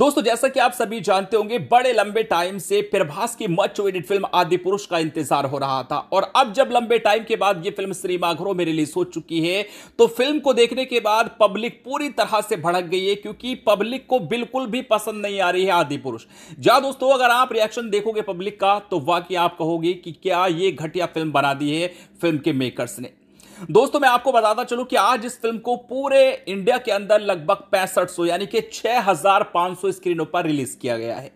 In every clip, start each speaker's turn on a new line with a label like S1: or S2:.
S1: दोस्तों जैसा कि आप सभी जानते होंगे बड़े लंबे टाइम से प्रभास की मच वेटेड फिल्म आदि पुरुष का इंतजार हो रहा था और अब जब लंबे टाइम के बाद ये फिल्म श्रीमाघरों में रिलीज हो चुकी है तो फिल्म को देखने के बाद पब्लिक पूरी तरह से भड़क गई है क्योंकि पब्लिक को बिल्कुल भी पसंद नहीं आ रही है आदि पुरुष जहां दोस्तों अगर आप रिएक्शन देखोगे पब्लिक का तो वाकई आप कहोगे कि क्या ये घटिया फिल्म बना दी है फिल्म के मेकर्स ने दोस्तों मैं आपको बताता चलूं कि आज इस फिल्म को पूरे इंडिया के अंदर लगभग पैंसठ यानी कि 6500 स्क्रीनों पर रिलीज किया गया है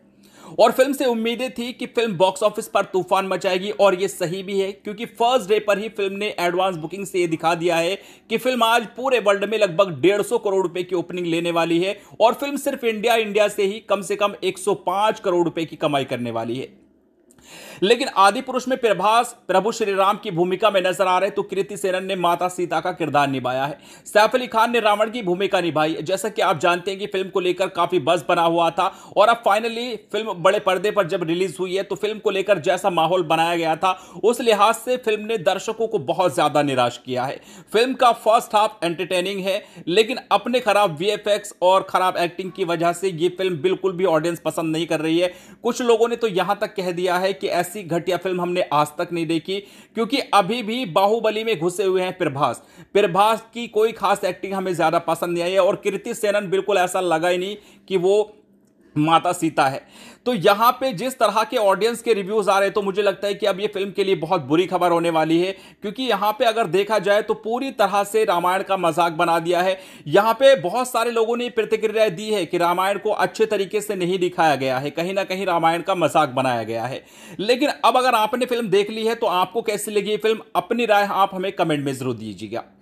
S1: और फिल्म से उम्मीदें थी कि फिल्म बॉक्स ऑफिस पर तूफान मचाएगी और यह सही भी है क्योंकि फर्स्ट डे पर ही फिल्म ने एडवांस बुकिंग से यह दिखा दिया है कि फिल्म आज पूरे वर्ल्ड में लगभग डेढ़ सौ करोड़ रुपए की ओपनिंग लेने वाली है और फिल्म सिर्फ इंडिया इंडिया से ही कम से कम 105 करोड़ रुपए की कमाई करने वाली है लेकिन आदि पुरुष में प्रभास प्रभु श्री राम की भूमिका में नजर आ रहे तो कृति सेनन ने माता सीता का किरदार निभाया है सैफ अली खान ने रावण की भूमिका निभाई जैसा कि आप जानते हैं कि फिल्म को लेकर काफी बस बना हुआ था और अब फाइनली फिल्म बड़े पर्दे पर जब रिलीज हुई है तो फिल्म को लेकर जैसा माहौल बनाया गया था उस लिहाज से फिल्म ने दर्शकों को बहुत ज्यादा निराश किया है फिल्म का फर्स्ट हाफ एंटरटेनिंग है लेकिन अपने खराब वी और खराब एक्टिंग की वजह से यह फिल्म बिल्कुल भी ऑडियंस पसंद नहीं कर रही है कुछ लोगों ने तो यहां तक कह दिया है है कि ऐसी घटिया फिल्म हमने आज तक नहीं देखी क्योंकि अभी भी बाहुबली में घुसे हुए हैं प्रभास प्रभास की कोई खास एक्टिंग हमें ज़्यादा पसंद नहीं आई है और कीर्ति सेनन बिल्कुल ऐसा लगा ही नहीं कि वो माता सीता है तो यहां पे जिस तरह के ऑडियंस के रिव्यूज आ रहे हैं तो मुझे लगता है कि अब ये फिल्म के लिए बहुत बुरी खबर होने वाली है क्योंकि यहां पे अगर देखा जाए तो पूरी तरह से रामायण का मजाक बना दिया है यहां पे बहुत सारे लोगों ने प्रतिक्रिया दी है कि रामायण को अच्छे तरीके से नहीं दिखाया गया है कहीं ना कहीं रामायण का मजाक बनाया गया है लेकिन अब अगर आपने फिल्म देख ली है तो आपको कैसी लगी ये फिल्म अपनी राय आप हमें कमेंट में जरूर दीजिएगा